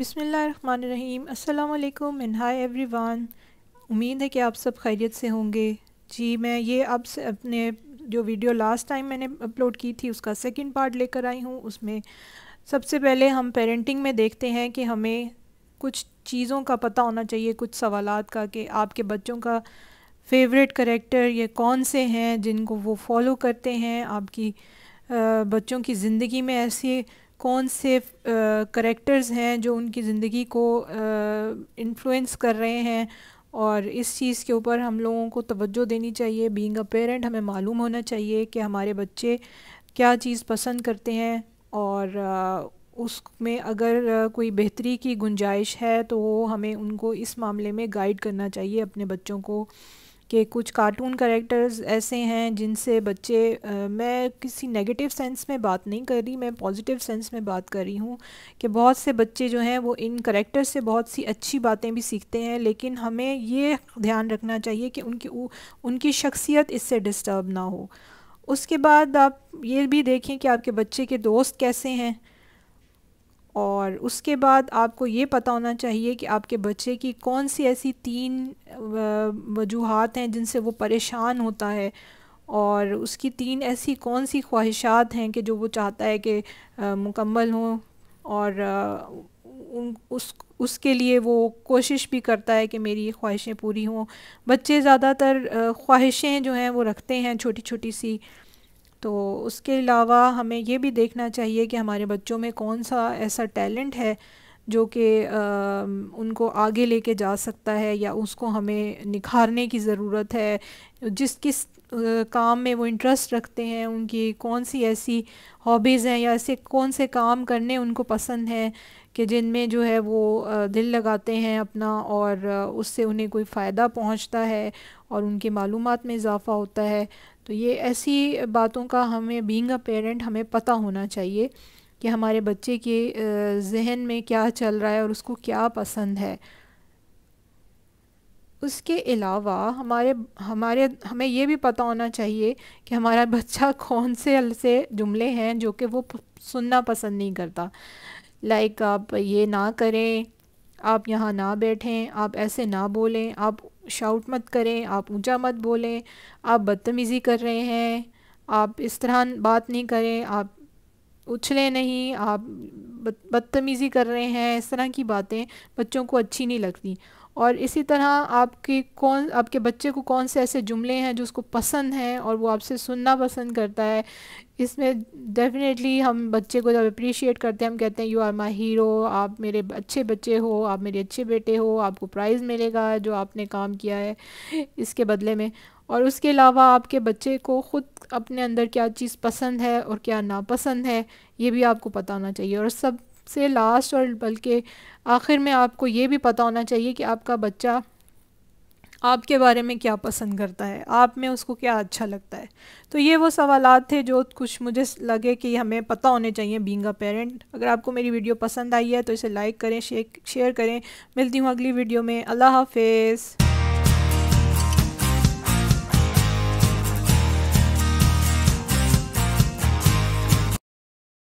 बिसमीम् अल्लाम and hi everyone उम्मीद है कि आप सब खैरियत से होंगे जी मैं ये अब से अपने जो वीडियो लास्ट टाइम मैंने अपलोड की थी उसका सेकंड पार्ट लेकर आई हूँ उसमें सबसे पहले हम पेरेंटिंग में देखते हैं कि हमें कुछ चीज़ों का पता होना चाहिए कुछ सवाल का कि आपके बच्चों का फेवरेट करेक्टर ये कौन से हैं जिनको वो फॉलो करते हैं आपकी बच्चों की ज़िंदगी में ऐसे कौन से करेक्टर्स हैं जो उनकी ज़िंदगी को इन्फ्लुएंस कर रहे हैं और इस चीज़ के ऊपर हम लोगों को तवज्जो देनी चाहिए बीइंग अ पेरेंट हमें मालूम होना चाहिए कि हमारे बच्चे क्या चीज़ पसंद करते हैं और उसमें अगर कोई बेहतरी की गुंजाइश है तो वो हमें उनको इस मामले में गाइड करना चाहिए अपने बच्चों को कि कुछ कार्टून करेक्टर्स ऐसे हैं जिनसे बच्चे आ, मैं किसी नेगेटिव सेंस में बात नहीं कर रही मैं पॉजिटिव सेंस में बात कर रही हूँ कि बहुत से बच्चे जो हैं वो इन करेक्टर से बहुत सी अच्छी बातें भी सीखते हैं लेकिन हमें ये ध्यान रखना चाहिए कि उनकी उनकी शख्सियत इससे डिस्टर्ब ना हो उसके बाद आप ये भी देखें कि आपके बच्चे के दोस्त कैसे हैं और उसके बाद आपको ये पता होना चाहिए कि आपके बच्चे की कौन सी ऐसी तीन वजूहत हैं जिनसे वो परेशान होता है और उसकी तीन ऐसी कौन सी ख्वाहिशात हैं कि जो वो चाहता है कि मुकम्मल हों और उन उस उसके लिए वो कोशिश भी करता है कि मेरी ये ख्वाहिशें पूरी हों बच्चे ज़्यादातर ख्वाहिशें जो हैं वो रखते हैं छोटी छोटी सी तो उसके अलावा हमें ये भी देखना चाहिए कि हमारे बच्चों में कौन सा ऐसा टैलेंट है जो कि उनको आगे लेके जा सकता है या उसको हमें निखारने की ज़रूरत है जिस किस काम में वो इंटरेस्ट रखते हैं उनकी कौन सी ऐसी हॉबीज़ हैं या ऐसे कौन से काम करने उनको पसंद हैं कि जिनमें जो है वो दिल लगाते हैं अपना और उससे उन्हें कोई फ़ायदा पहुंचता है और उनकी मालूम में इजाफ़ा होता है तो ये ऐसी बातों का हमें बींग अ पेरेंट हमें पता होना चाहिए कि हमारे बच्चे के जहन में क्या चल रहा है और उसको क्या पसंद है उसके अलावा हमारे हमारे हमें ये भी पता होना चाहिए कि हमारा बच्चा कौन से ऐसे जुमले हैं जो कि वो सुनना पसंद नहीं करता लाइक आप ये ना करें आप यहाँ ना बैठें आप ऐसे ना बोलें आप शाउट मत करें आप ऊंचा मत बोलें आप बदतमीज़ी कर रहे हैं आप इस तरह बात नहीं करें आप उछले नहीं आप बदतमीज़ी कर रहे हैं इस तरह की बातें बच्चों को अच्छी नहीं लगती और इसी तरह आपकी कौन आपके बच्चे को कौन से ऐसे जुमले हैं जो उसको पसंद हैं और वो आपसे सुनना पसंद करता है इसमें डेफिनेटली हम बच्चे को जब अप्रिशिएट करते हैं हम कहते हैं यू आर माई हीरो आप मेरे अच्छे बच्चे हो आप मेरे अच्छे बेटे हो आपको प्राइज़ मिलेगा जो आपने काम किया है इसके बदले में और उसके अलावा आपके बच्चे को ख़ुद अपने अंदर क्या चीज़ पसंद है और क्या नापसंद है ये भी आपको पता होना चाहिए और सब सबसे लास्ट और बल्कि आखिर में आपको ये भी पता होना चाहिए कि आपका बच्चा आपके बारे में क्या पसंद करता है आप में उसको क्या अच्छा लगता है तो ये वो सवाल थे जो कुछ मुझे लगे कि हमें पता होने चाहिए बींग अ पेरेंट अगर आपको मेरी वीडियो पसंद आई है तो इसे लाइक करें शेयर करें मिलती हूँ अगली वीडियो में अल्लाह हाफिज़